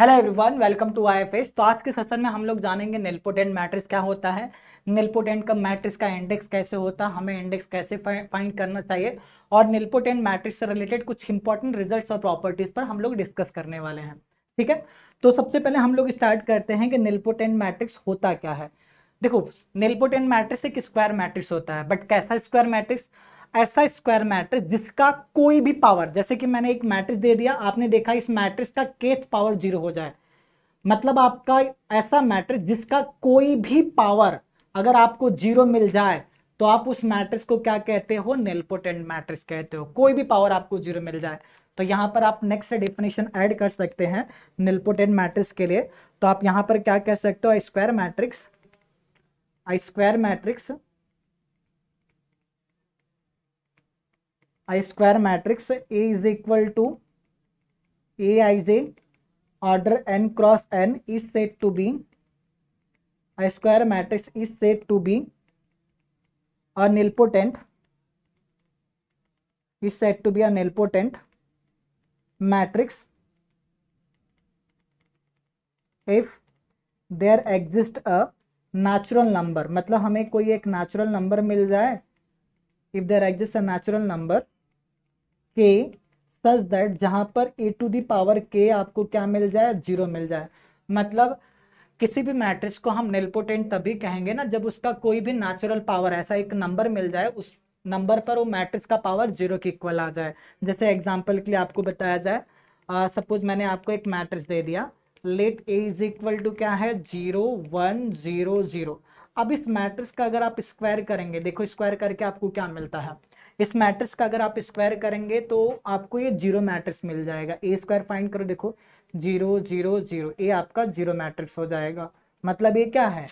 hello everyone welcome to I F तो आज के सेशन में हम लोग जानेंगे नेलपोटेंट मैट्रिक्स क्या होता है नेलपोटेंट का मैट्रिक्स का इंडेक्स कैसे होता है हमें इंडेक्स कैसे फाइंड करना चाहिए और नेलपोटेंट मैट्रिक्स से रिलेटेड कुछ इंपॉर्टेंट रिजल्ट्स और प्रॉपर्टीज पर हम लोग डिस्कस करने वाले हैं ठीक है तो सबसे पहले हम लोग स्टार्ट करते हैं कि नेलपोटेंट मैट्रिक्स होता क्या है देखो नेलपोटेंट मैट्रिक्स एक स्क्वायर मैट्रिक्स होता है बट कैसा स्क्वायर मैट्रिक्स ऐसा स्क्वायर मैट्रिक्स जिसका कोई भी पावर जैसे कि मैंने एक मैट्रिक्स दे दिया आपने देखा इस मैट्रिक्स का केथ पावर जीरो हो जाए मतलब आपका ऐसा मैट्रिक्स जिसका कोई भी पावर अगर आपको जीरो मिल जाए तो आप उस मैट्रिक्स को क्या कहते हो नेलपोटेंट मैट्रिक्स कहते हो कोई भी पावर आपको जीरो मिल जाए तो यहाँ पर आप नेक्स्ट डेफिनेशन ऐड कर सकते हैं नेलपोटेंट मैट्रिक्स के लिए तो आप यहाँ पर क्या कह सकते हो square matrix square matrix a square matrix A is equal to Aij order n cross n is said to be a square matrix is said to be a nilpotent is said to be a nilpotent matrix if there exists a natural number मतलब हमें कोई एक natural number मिल जाए if there exists a natural number के such that जहाँ पर A to the power के आपको क्या मिल जाए जीरो मिल जाए मतलब किसी भी मैट्रिक्स को हम नेलपोटेंट तभी कहेंगे ना जब उसका कोई भी नेचुरल पावर ऐसा एक नंबर मिल जाए उस नंबर पर वो मैट्रिक्स का पावर जीरो के इक्वल आ जाए जैसे एग्जाम्पल के लिए आपको बताया जाए सपोज मैंने आपको एक मैट्रिक्स दे दिया let A is equal to क्या है जीरो वन जीरो जीरो अब इस मैट्रिक्स का अगर आप स्क्वायर करेंगे देखो स्क्वायर करके आपको क्या मिलता है इस मैट्रिक्स का अगर आप स्क्वायर करेंगे तो आपको ये जीरो मैट्रिक्स मिल जाएगा ए स्क्वायर फाइंड करो देखो जीरो जीरो जीरो ए आपका जीरो मैट्रिक्स हो जाएगा मतलब ये क्या है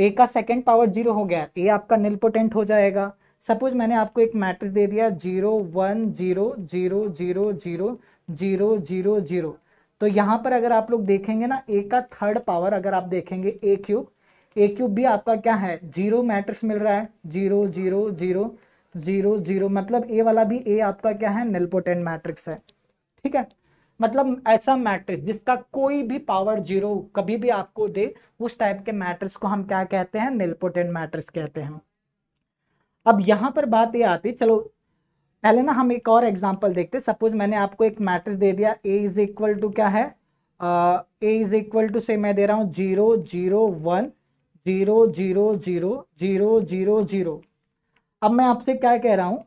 ए का सेकेंड पावर जीरो हो गया ए आपका निलपोटेंट हो जाएगा सपोज मैंने आपको एक मैट्रिक्स दे दिया zero one zero zero zero zero zero zero zero तो यहाँ पर अगर आप लोग देखेंगे ना ए का थर्ड पावर अगर आप देखेंगे ए क्यूब ए क्यूब भी आपका क्या है जीरो मैट्रिक्स मिल रहा है zero zero zero zero zero मतलब ए वाला भी ए आपका क्या है निलपोटेंट मैट्रिक्स है ठीक है मतलब ऐसा मैट्रिक्स जिसका कोई भी पावर जीरो कभी भी आपको दे उस टाइप के मैट्रिक्स को हम क्या कहते हैं निलपोटेंट मैट्रिक्स कहते हैं अब यहां पर बात ये आती चलो पहले ना हम एक और एग्जाम्पल देखते सपोज मैंने आपको एक मैट्रिक्स दे दिया ए इज इक्वल टू क्या है ए इज इक्वल टू से मैं दे रहा हूँ zero zero one zero zero zero zero zero zero अब मैं आपसे क्या कह रहा हूं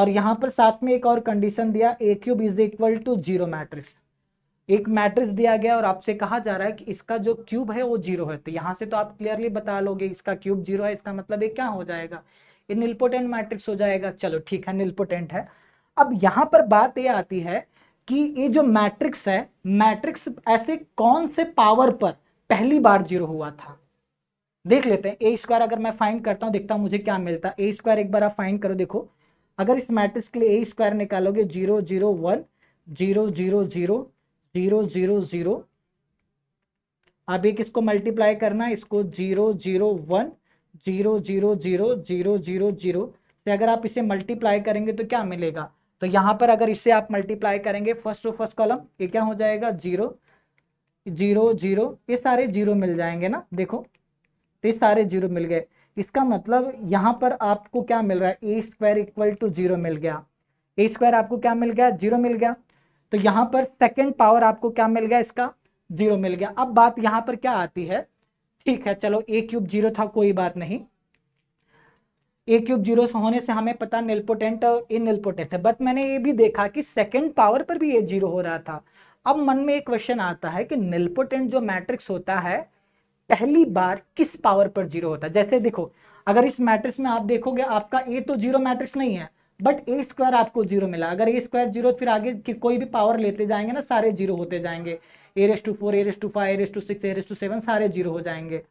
और यहां पर साथ में एक और कंडीशन दिया A cube is equal to zero matrix एक मैट्रिक्स दिया गया और आपसे कहा जा रहा है कि इसका जो क्यूब है वो जीरो है तो यहां से तो आप क्लियरली बता लोगे इसका क्यूब जीरो है इसका मतलब ये क्या हो जाएगा ये निलपोटेंट मैट्रिक्स हो जाएगा चलो ठीक है निलपोटेंट है अब यहां पर बात ये आती है कि ये जो मैट्रिक्स है मैट्रिक्स ऐसे कौन से पावर पर पहली बार जीरो हुआ था देख लेते हैं ए स्क्वायर अगर मैं फाइंड करता हूँ देखता हूँ मुझे क्या मिलता है ए स्क्वायर एक बार आप फाइंड करो देखो अगर इस मैट्रिक्स के लिए ए स्क्वायर निकालोगे zero zero one zero zero zero zero zero zero अब एक इसको मल्टीप्लाई करना इसको zero zero one zero zero zero zero zero zero से अगर आप इसे मल्टीप्लाई करेंगे तो क्या मिलेगा तो यहाँ पर अगर इसे आप मल्टीप्लाई करेंगे फर्स्ट टू फर्स्ट कॉलम ये क्या हो जाएगा जीरो जीरो जीरो ये सारे जीरो मिल जाएंगे ना देखो तो ये सारे जीरो मिल गए इसका मतलब यहाँ पर आपको क्या मिल रहा है A square equal to zero मिल गया ए स्क्वायर आपको क्या मिल गया जीरो मिल गया तो यहाँ पर सेकेंड पावर आपको क्या मिल गया इसका जीरो मिल गया अब बात यहाँ पर क्या आती है ठीक है चलो ए क्यूब जीरो था कोई बात नहीं ए क्यूब जीरो से होने से हमें पता निलपोटेंट ए निलपोटेंट है बट मैंने ये भी देखा कि सेकेंड पावर पर भी ये जीरो हो रहा था अब मन में एक क्वेश्चन आता है कि निलपोटेंट जो मैट्रिक्स होता है पहली बार किस पावर पर जीरो होता है जैसे देखो अगर इस मैट्रिक्स में आप देखोगे आपका ए तो जीरो मैट्रिक्स नहीं है बट ए स्क्वायर आपको जीरो मिला अगर ए स्क्वायर जीरो फिर आगे की कोई भी पावर लेते जाएंगे ना सारे जीरो होते जाएंगे A raise to four A raise to five A raise to six A raise to seven सारे जीरो हो जाएंगे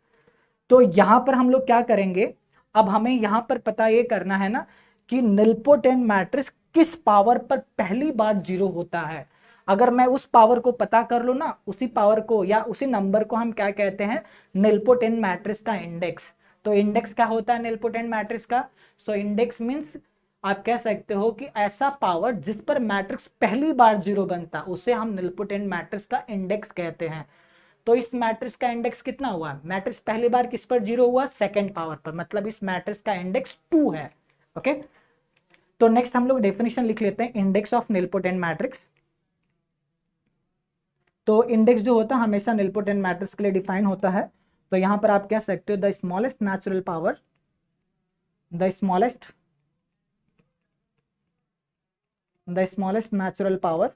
तो यहां पर हम लोग क्या करेंगे अब हमें यहां पर पता ये करना है ना कि निलपोटेंट मैट्रिक्स किस पावर पर पहली बार जीरो होता है अगर मैं उस पावर को पता कर लूँ ना उसी पावर को या उसी नंबर को हम क्या कहते हैं नेल्पोटेन मैट्रिक्स का इंडेक्स तो इंडेक्स क्या होता है नेल्पोटेन मैट्रिक्स का सो इंडेक्स मीन्स आप कह सकते हो कि ऐसा पावर जिस पर मैट्रिक्स पहली बार जीरो बनता उसे हम निलपुटेंट मैट्रिक्स का इंडेक्स कहते हैं तो इस मैट्रिक्स का इंडेक्स कितना हुआ मैट्रिक्स पहली बार किस पर जीरो हुआ सेकेंड पावर पर मतलब इस मैट्रिक्स का इंडेक्स टू है ओके तो नेक्स्ट हम लोग डेफिनेशन लिख लेते हैं इंडेक्स ऑफ निलपोटेंट मैट्रिक्स तो इंडेक्स जो होता है हमेशा निलपोटेंट मैट्रिक्स के लिए डिफाइन होता है तो यहां पर आप कह सकते हो the smallest natural power the smallest the smallest natural power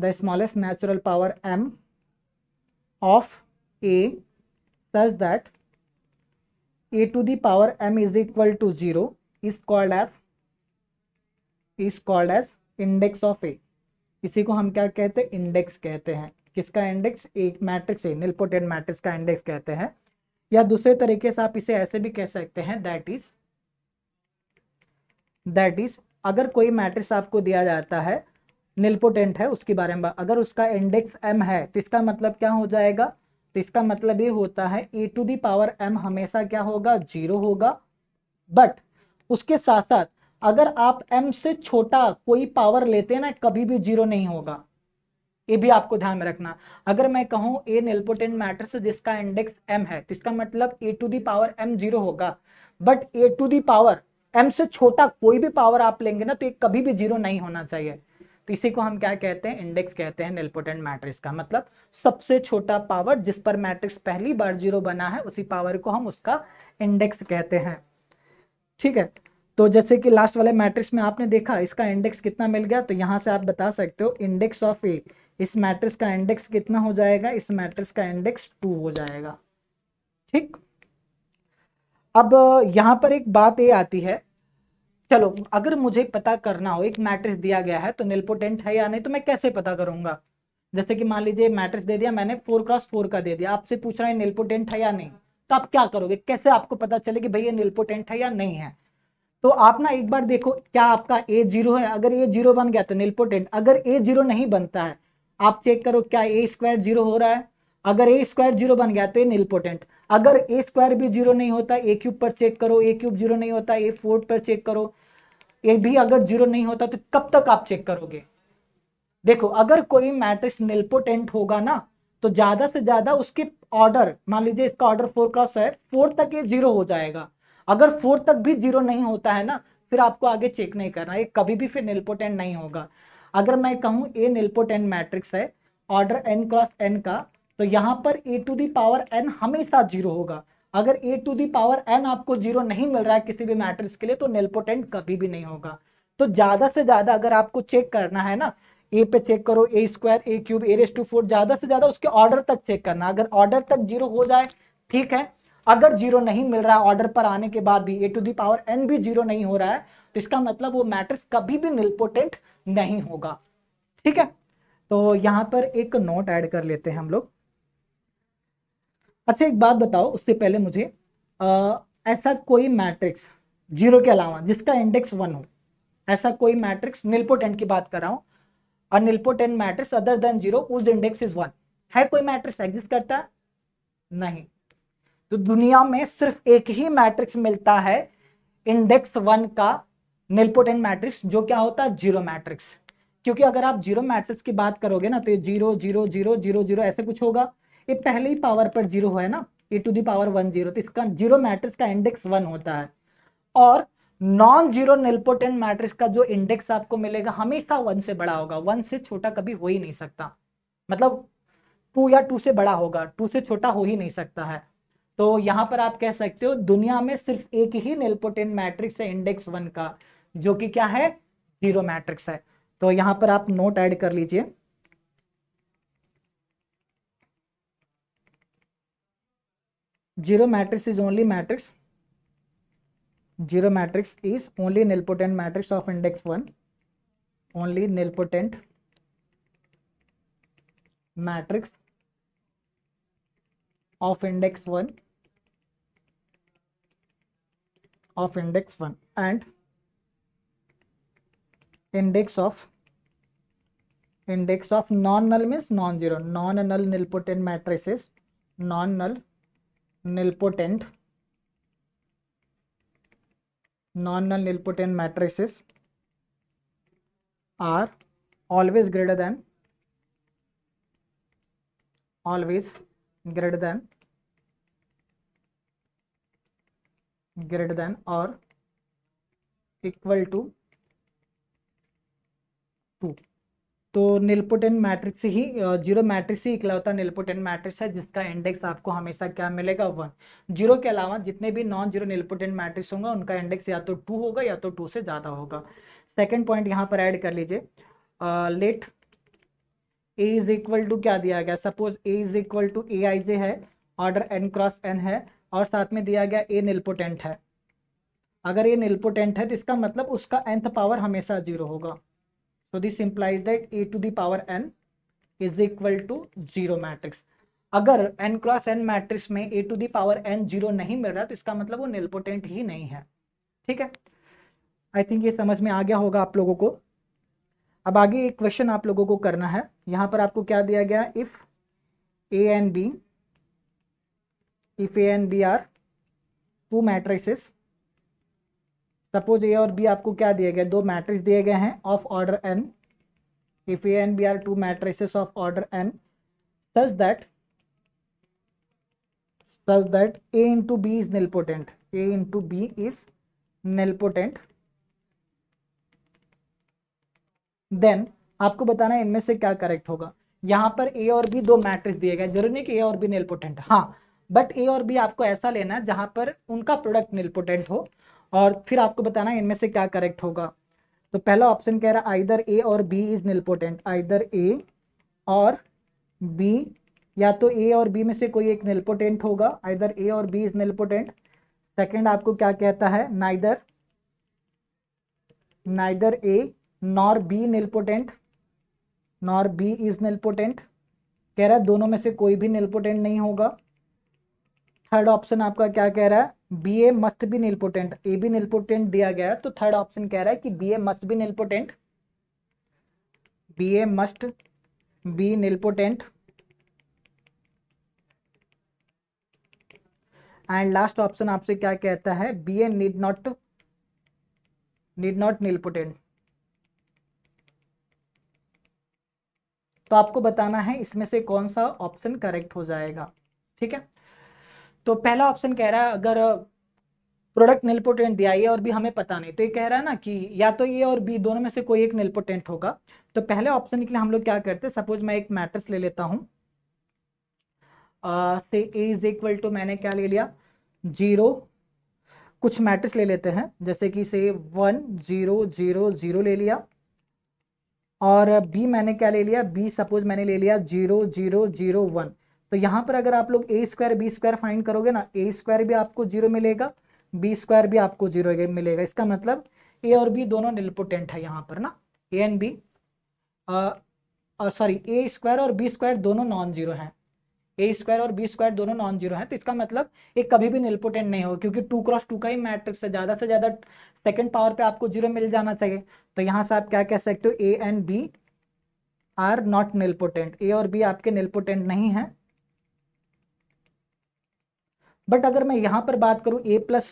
the smallest natural power m of A such that A to the power m is equal to zero is called as is called as index of A इसी को हम क्या कहते हैं index कहते हैं किसका index एक मैट्रिक्स ए निलपोटेंट मैट्रिक्स का इंडेक्स कहते हैं या दूसरे तरीके से आप इसे ऐसे भी कह सकते हैं दैट इज दैट इज अगर कोई मैट्रिक्स आपको दिया जाता है निलपोटेंट है उसके बारे में अगर उसका इंडेक्स एम है तो इसका मतलब क्या हो जाएगा तो इसका मतलब ये होता है A to the power m हमेशा क्या होगा जीरो होगा बट उसके साथ साथ अगर आप m से छोटा कोई पावर लेते हैं ना कभी भी जीरो नहीं होगा ये भी आपको ध्यान में रखना अगर मैं कहूं ए नेलपोटेंट मैट्रिक्स जिसका इंडेक्स m है तो इसका मतलब A to the power m जीरो होगा but A to the power m से छोटा कोई भी पावर आप लेंगे ना तो ये कभी भी जीरो नहीं होना चाहिए तो इसी को हम क्या कहते हैं इंडेक्स कहते हैं नेलपोटेंट मैट्रिक्स का मतलब सबसे छोटा पावर जिस पर मैट्रिक्स पहली बार जीरो बना है उसी पावर को हम उसका इंडेक्स कहते हैं ठीक है तो जैसे कि लास्ट वाले मैट्रिक्स में आपने देखा इसका इंडेक्स कितना मिल गया तो यहाँ से आप बता सकते हो इंडेक्स ऑफ ए इस मैट्रिक्स का इंडेक्स कितना हो जाएगा इस मैट्रिक्स का इंडेक्स टू हो जाएगा ठीक अब यहाँ पर एक बात ये आती है चलो अगर मुझे पता करना हो एक मैट्रिक्स दिया गया है तो निलपोटेंट है या नहीं तो मैं कैसे पता करूंगा जैसे कि मान लीजिए मैट्रिक्स दे दिया मैंने फोर क्रॉस फोर का दे दिया आपसे पूछ रहा है निलपोटेंट है या नहीं तो आप क्या करोगे कैसे आपको पता चले कि भाई ये निलपोटेंट है या नहीं है तो आप ना एक बार देखो क्या आपका ए जीरो है अगर ए जीरो बन गया तो निलपोटेंट अगर ए जीरो नहीं बनता है आप चेक करो क्या ए स्क्वायर जीरो हो रहा है अगर ए स्क्वायर जीरो बन गया तो ये निलपोटेंट अगर ए स्क्वायर भी जीरो नहीं होता ए क्यूब पर चेक करो ए क्यूब जीरो नहीं होता ए फोर पर चेक करो ए भी अगर जीरो नहीं होता तो कब तक आप चेक करोगे देखो अगर कोई मैट्रिक्स निलपोटेंट होगा ना तो ज़्यादा से ज़्यादा उसके ऑर्डर मान लीजिए इसका ऑर्डर फोर क्रॉस है फोर तक ये जीरो हो जाएगा अगर फोर तक भी जीरो नहीं होता है ना फिर आपको आगे चेक नहीं करना ये कभी भी फिर निलपोटेंट नहीं होगा अगर मैं कहूँ ए निलपोटेंट मैट्रिक्स है ऑर्डर एन क्रॉस एन का तो यहाँ पर A to the power n हमेशा जीरो होगा अगर A to the power n आपको जीरो नहीं मिल रहा है किसी भी मैट्रिक्स के लिए तो निलपोटेंट कभी भी नहीं होगा तो ज़्यादा से ज़्यादा अगर आपको चेक करना है ना ए पे चेक करो A square A cube A raise to four ज़्यादा से ज़्यादा उसके ऑर्डर तक चेक करना अगर ऑर्डर तक जीरो हो जाए ठीक है अगर जीरो नहीं मिल रहा है ऑर्डर पर आने के बाद भी A to the power n भी जीरो नहीं हो रहा है तो इसका मतलब वो मैट्रिक्स कभी भी निलपोटेंट नहीं होगा ठीक है तो यहां पर एक नोट ऐड कर लेते हैं हम लोग अच्छा एक बात बताओ उससे पहले मुझे आ, ऐसा कोई मैट्रिक्स जीरो के अलावा जिसका इंडेक्स वन हो ऐसा कोई मैट्रिक्स निलपोटेंट की बात कर रहा हूं और nilpotent matrix other than zero उस इंडेक्स इज वन है कोई मैट्रिक्स एग्जिस्ट करता है नहीं तो दुनिया में सिर्फ एक ही मैट्रिक्स मिलता है इंडेक्स वन का निलपोटेंट मैट्रिक्स जो क्या होता है जीरो मैट्रिक्स क्योंकि अगर आप जीरो मैट्रिक्स की बात करोगे ना तो ये zero zero zero zero zero ऐसे कुछ होगा ये पहले ही पावर पर जीरो है ना A to the power one zero तो इसका जीरो मैट्रिक्स का इंडेक्स वन होता है और नॉन जीरो निलपोटेंट मैट्रिक्स का जो इंडेक्स आपको मिलेगा हमेशा वन से बड़ा होगा वन से छोटा कभी हो ही नहीं सकता मतलब टू या टू से बड़ा होगा टू से छोटा हो ही नहीं सकता है तो यहां पर आप कह सकते हो दुनिया में सिर्फ एक ही नेलपोटेन मैट्रिक्स है इंडेक्स वन का जो कि क्या है जीरो मैट्रिक्स है तो यहां पर आप नोट ऐड कर लीजिए zero matrix is only matrix zero matrix is only nilpotent matrix of index one only nilpotent matrix of index one of index 1 and index of index of non-null means non-zero non-null nilpotent matrices non-null nilpotent non-null nilpotent matrices are always greater than always greater than greater than or equal to two तो nilpotent matrix ही zero matrix ही इकलौता nilpotent matrix है जिसका index आपको हमेशा क्या मिलेगा वन जीरो के अलावा जितने भी नॉन जीरो निलपोटेंट मैट्रिक्स होंगे उनका इंडेक्स या तो टू होगा या तो टू से ज़्यादा होगा सेकेंड पॉइंट यहाँ पर ऐड कर लीजिए let A is equal to क्या दिया गया suppose A is equal to A I J है ऑर्डर एन क्रॉस एन है और साथ में दिया गया ए निलपोटेंट है अगर ये निलपोटेंट है तो इसका मतलब उसका एंथ पावर हमेशा जीरो होगा so this implies that A to the power n is equal to zero matrix अगर एन क्रॉस एन मैट्रिक्स में A to the power n zero नहीं मिल रहा तो इसका मतलब वो निलपोटेंट ही नहीं है ठीक है आई थिंक ये समझ में आ गया होगा आप लोगों को अब आगे एक क्वेश्चन आप लोगों को करना है यहाँ पर आपको क्या दिया गया if A and B if A and B are two matrices suppose A और बी आपको क्या दिया गया दो मैट्रिक्स दिए गए हैं of order n if a and B are two matrices of order n such that such that a into B is nilpotent A into B is nilpotent then आपको बताना है इनमें से क्या करेक्ट होगा यहां पर ए और बी दो मैट्रिक्स दिए गए जरूरी नहीं कि ए और बी नेलपोटेंट हाँ बट ए और बी आपको ऐसा लेना है जहाँ पर उनका प्रोडक्ट निलपोटेंट हो और फिर आपको बताना इनमें से क्या करेक्ट होगा तो पहला ऑप्शन कह रहा है आइदर ए और B is nilpotent either A और बी या तो ए और बी में से कोई एक निलपोटेंट होगा आइदर ए और बी इज निलपोटेंट सेकेंड आपको क्या कहता है neither neither A nor B nilpotent nor B is nilpotent कह रहा है दोनों में से कोई भी निलपोटेंट नहीं होगा थर्ड ऑप्शन आपका क्या कह रहा है B A must be nilpotent A B nilpotent दिया गया है तो थर्ड ऑप्शन कह रहा है कि B A must be nilpotent B A must be nilpotent and last option आपसे क्या कहता है B A need not need not nilpotent तो आपको बताना है इसमें से कौन सा ऑप्शन करेक्ट हो जाएगा ठीक है तो पहला ऑप्शन कह रहा है अगर प्रोडक्ट निलपोटेंट दिया ये और भी हमें पता नहीं तो ये कह रहा है ना कि या तो ये और बी दोनों में से कोई एक निलपोटेंट होगा तो पहले ऑप्शन के लिए हम लोग क्या करते हैं सपोज मैं एक मैट्रिक्स ले लेता हूँ से ए इज इक्वल टू मैंने क्या ले लिया जीरो कुछ मैट्रिक्स ले लेते हैं जैसे कि से वन जीरो जीरो जीरो ले लिया और बी मैंने क्या ले लिया बी सपोज मैंने ले लिया जीरो जीरो जीरो वन तो यहां पर अगर आप लोग A square B square find करोगे ना ए स्क्वायर भी आपको जीरो मिलेगा बी स्क्वायर भी आपको जीरो मिलेगा इसका मतलब ए और बी दोनों निलपोटेंट है यहाँ पर ना A and B sorry A square और बी स्क्वायर दोनों नॉन जीरो हैं ए स्क्वायर और बी स्क्वायर दोनों नॉन जीरो हैं तो इसका मतलब ये कभी भी निलपोटेंट नहीं होगा क्योंकि टू क्रॉस टू का ही मैट्रिक्स है ज़्यादा से ज़्यादा सेकंड पावर पे आपको जीरो मिल जाना चाहिए तो यहाँ से आप क्या कह सकते हो A and B are not nilpotent A और बी आपके निलपोटेंट नहीं है बट अगर मैं यहाँ पर बात करूँ A plus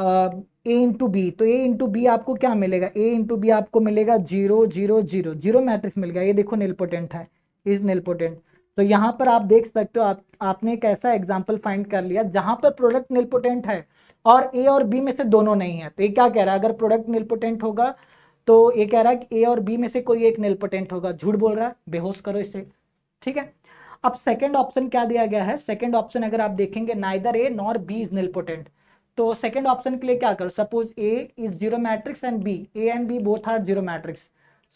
A into B तो ए इंटू बी आपको क्या मिलेगा ए इंटू बी आपको मिलेगा zero zero zero zero matrix मिल गया ये देखो निलपोटेंट है इज निलपोटेंट तो यहाँ पर आप देख सकते हो आप आपने एक ऐसा एग्जाम्पल फाइंड कर लिया जहाँ पर प्रोडक्ट निलपोटेंट है और ए और बी में से दोनों नहीं है तो ये क्या कह रहा है अगर प्रोडक्ट निलपोटेंट होगा तो ये कह रहा है कि ए और बी में से कोई एक निलपोटेंट होगा झूठ बोल रहा है बेहोश करो इसे ठीक है अब सेकेंड ऑप्शन क्या दिया गया है सेकेंड ऑप्शन अगर आप देखेंगे neither A nor B is nilpotent तो सेकेंड ऑप्शन के लिए क्या करो suppose A is zero matrix and B A and B both are zero matrix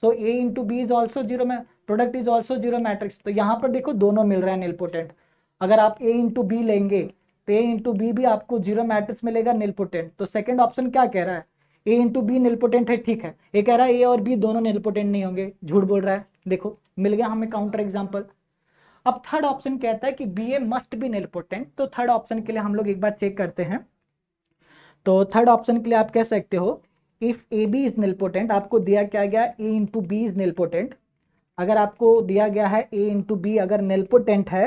so A into B is also zero product is also zero matrix तो यहाँ पर देखो दोनों मिल रहा है निलपोटेंट अगर आप ए इंटू बी लेंगे तो ए इंटू बी भी आपको जीरो मैट्रिक्स मिलेगा निलपोटेंट तो सेकेंड ऑप्शन क्या कह रहा है ए इंटू बी निलपोटेंट है ठीक है ये कह रहा है ए और बी दोनों निलपोटेंट नहीं होंगे झूठ बोल रहा है देखो मिल गया हमें काउंटर एग्जाम्पल अब थर्ड ऑप्शन कहता है कि B A must be nilpotent तो थर्ड ऑप्शन के लिए हम लोग एक बार चेक करते हैं तो थर्ड ऑप्शन के लिए आप कह सकते हो if A B is nilpotent आपको दिया क्या गया A into B is nilpotent अगर आपको दिया गया है ए इंटू बी अगर नेलपोटेंट है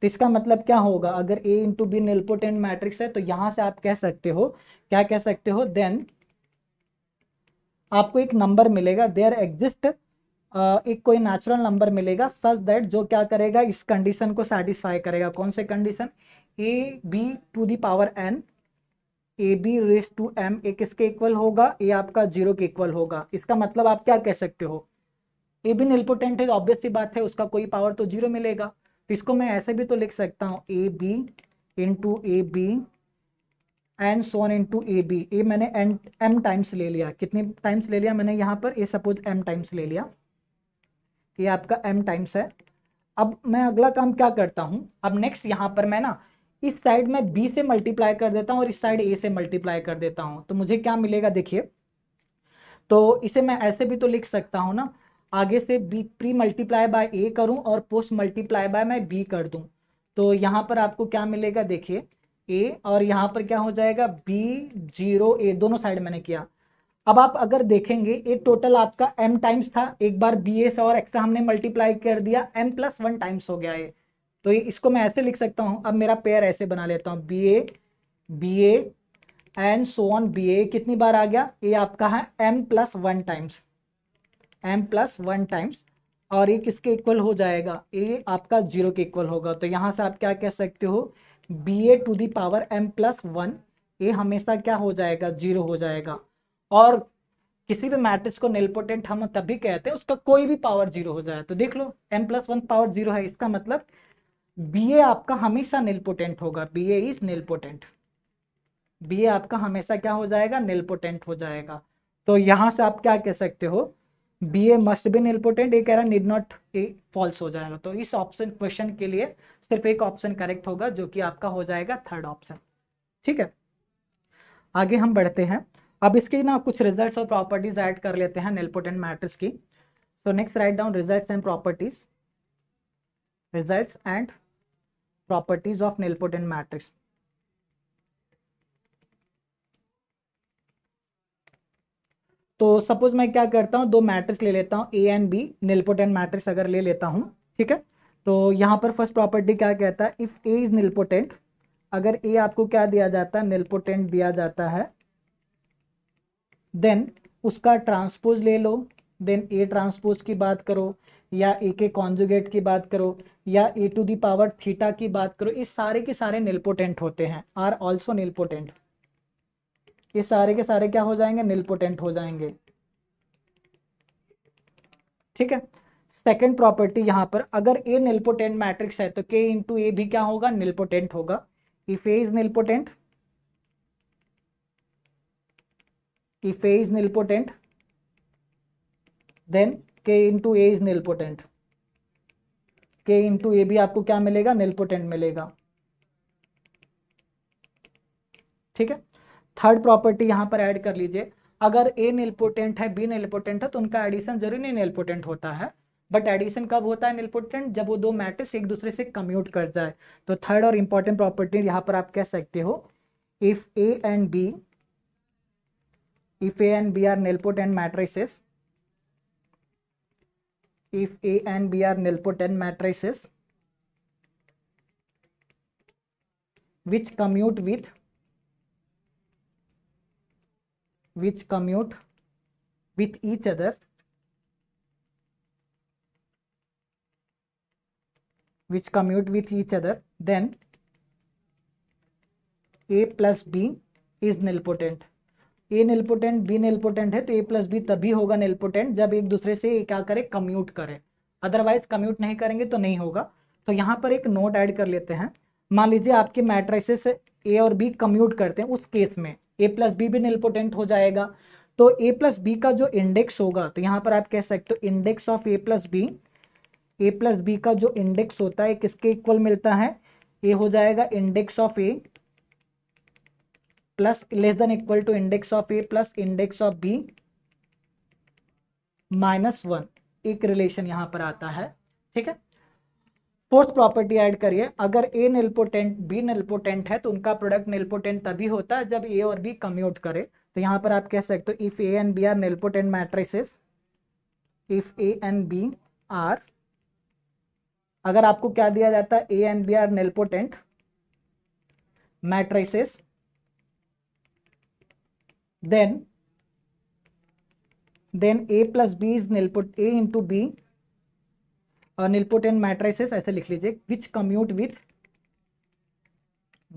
तो इसका मतलब क्या होगा अगर A into B nilpotent matrix है तो यहां से आप कह सकते हो क्या कह सकते हो देन आपको एक नंबर मिलेगा देयर एग्जिस्ट एक कोई नेचुरल नंबर मिलेगा सच दैट जो क्या करेगा इस कंडीशन को सेटिस्फाई करेगा कौन से condition A B to the power N A B raise to M A किसके इक्वल होगा ए आपका जीरो के इक्वल होगा इसका मतलब आप क्या कह सकते हो ए बी निलपोटेंट है ऑब्वियस सी बात है उसका कोई पावर तो जीरो मिलेगा तो इसको मैं ऐसे भी तो लिख सकता हूँ A B into A B and so on into A B A मैंने एन एम टाइम्स ले लिया कितने टाइम्स ले लिया मैंने यहाँ पर ए सपोज एम टाइम्स ले लिया कि आपका एम टाइम्स है अब मैं अगला काम क्या करता हूँ अब नेक्स्ट यहाँ पर मैं ना इस साइड में बी से मल्टीप्लाई कर देता हूँ और इस साइड ए से मल्टीप्लाई कर देता हूँ तो मुझे क्या मिलेगा देखिए तो इसे मैं ऐसे भी तो लिख सकता हूँ ना आगे से B pre multiply by A करूँ और पोस्ट मल्टीप्लाई बाय मैं बी कर दूँ तो यहाँ पर आपको क्या मिलेगा देखिए ए और यहाँ पर क्या हो जाएगा बी जीरो ए दोनों साइड मैंने किया अब आप अगर देखेंगे ये टोटल आपका m टाइम्स था एक बार बी ए से और एक्स्ट्रा हमने मल्टीप्लाई कर दिया m प्लस वन टाइम्स हो गया ये तो ये इसको मैं ऐसे लिख सकता हूँ अब मेरा पेयर ऐसे बना लेता हूँ B A B A and so on B A कितनी बार आ गया ये आपका है m plus one times m plus one times और ये किसके इक्वल हो जाएगा ये आपका जीरो के इक्वल होगा तो यहाँ से आप क्या कह सकते हो B A to the power M plus one ये हमेशा क्या हो जाएगा जीरो हो जाएगा और किसी भी मैट्रिक्स को निलपोटेंट हम तभी कहते हैं उसका कोई भी पावर जीरो हो जाए तो देख लो M plus one power zero है इसका मतलब बी ए आपका हमेशा निलपोटेंट होगा B A is nilpotent B A आपका हमेशा क्या हो जाएगा निलपोटेंट हो जाएगा तो यहां से आप क्या कह सकते हो B A must be nilpotent ये कह रहा निड नॉट ए फॉल्स हो जाएगा तो इस ऑप्शन क्वेश्चन के लिए सिर्फ एक ऑप्शन करेक्ट होगा जो कि आपका हो जाएगा थर्ड ऑप्शन ठीक है आगे हम बढ़ते हैं अब इसके ना कुछ रिजल्ट्स और प्रॉपर्टीज ऐड कर लेते हैं नेलपोटेंट मैट्रिक्स की so next write down results and properties results and properties of nilpotent matrix तो सपोज मैं क्या करता हूँ दो मैट्रिक्स ले लेता हूँ A and B nilpotent matrix अगर ले लेता हूँ ठीक है तो यहाँ पर फर्स्ट प्रॉपर्टी क्या कहता है इफ़ ए इज़ नेलपोटेंट अगर ए आपको क्या दिया जाता है नेलपोटेंट दिया जाता है देन उसका ट्रांसपोज ले लो देन ए ट्रांसपोज की बात करो या ए के कॉन्जुगेट की बात करो या A to the power theta की बात करो इस सारे के सारे निलपोटेंट होते हैं आर ऑल्सो निलपोटेंट ये सारे के सारे क्या हो जाएंगे निलपोटेंट हो जाएंगे ठीक है सेकेंड प्रॉपर्टी यहां पर अगर ए निलपोटेंट मैट्रिक्स है तो के इंटू ए भी क्या होगा निलपोटेंट होगा इफ ए इज निलपोटेंट कि Fe is nilpotent then K into A is nilpotent K into A भी आपको क्या मिलेगा निलपोटेंट मिलेगा ठीक है थर्ड प्रॉपर्टी यहां पर ऐड कर लीजिए अगर ए निलपोटेंट है बी निलपोटेंट है तो उनका एडिशन जरूर नहीं निलपोटेंट होता है बट एडिशन कब होता है निलपोटेंट जब वो दो मैट्रिक्स एक दूसरे से कम्यूट कर जाए तो थर्ड और इम्पॉर्टेंट प्रॉपर्टी यहां पर आप कह सकते हो if A and B if A and B are nilpotent matrices, if A and B are nilpotent matrices, which commute with which commute with each other which commute with each other then a plus b is nilpotent A nilpotent B nilpotent है तो ए plus B तभी होगा नेलपोटेंट जब एक दूसरे से क्या करे कम्यूट करे अदरवाइज कम्यूट नहीं करेंगे तो नहीं होगा तो यहाँ पर एक नोट ऐड कर लेते हैं मान लीजिए आपके मैट्राइसेस ए और बी कम्यूट करते हैं उस केस में ए प्लस बी भी नेलपोटेंट हो जाएगा तो ए प्लस बी का जो इंडेक्स होगा तो यहाँ पर आप कह सकते हो index of A plus B A plus B का जो इंडेक्स होता है किसके इक्वल मिलता है ए हो जाएगा index of A plus less than equal to index of A plus index of B minus one एक रिलेशन यहां पर आता है ठीक है फोर्थ प्रॉपर्टी ऐड करिए अगर ए नेलपोटेंट बी नेलपोटेंट है तो उनका प्रोडक्ट नेलपोटेंट तभी होता है जब ए और बी कम्यूट करे तो यहां पर आप कह सकते हो if A and B are nilpotent matrices if A and B are अगर आपको क्या दिया जाता है A and B are nilpotent matrices then then a plus b is nil put a into b uh, n matrices ऐसे लिख लीजिए which commute with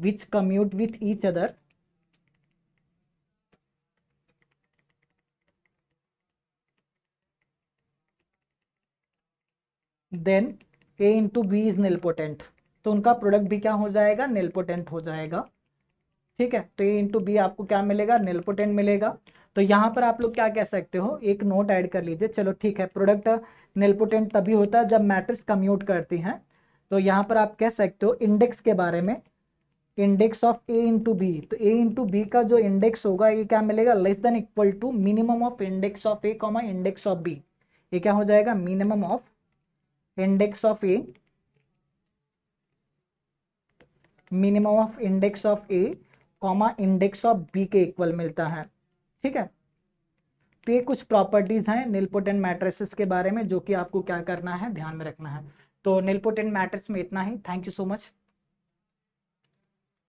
which commute with each other then a into b is nilpotent तो उनका product भी क्या हो जाएगा nilpotent हो जाएगा ठीक है तो ए इंटू बी आपको क्या मिलेगा निलपोटेंट मिलेगा तो यहाँ पर आप लोग क्या कह सकते हो एक नोट ऐड कर लीजिए चलो ठीक है प्रोडक्ट निलपोटेंट तभी होता है जब मैट्रिक्स कम्यूट करती हैं तो यहाँ पर आप कह सकते हो इंडेक्स के बारे में index of A into B तो ए इंटू बी का जो इंडेक्स होगा ये क्या मिलेगा less than equal to minimum of index of A comma index of B ये क्या हो जाएगा minimum of index of A minimum of index of A comma index of B के इक्वल मिलता है ठीक है तो ये कुछ प्रॉपर्टीज़ हैं निलपोटेंट मैट्रिसेस के बारे में जो कि आपको क्या करना है ध्यान में रखना है तो निलपोटेंट मैट्रिक्स में इतना ही थैंक यू सो मच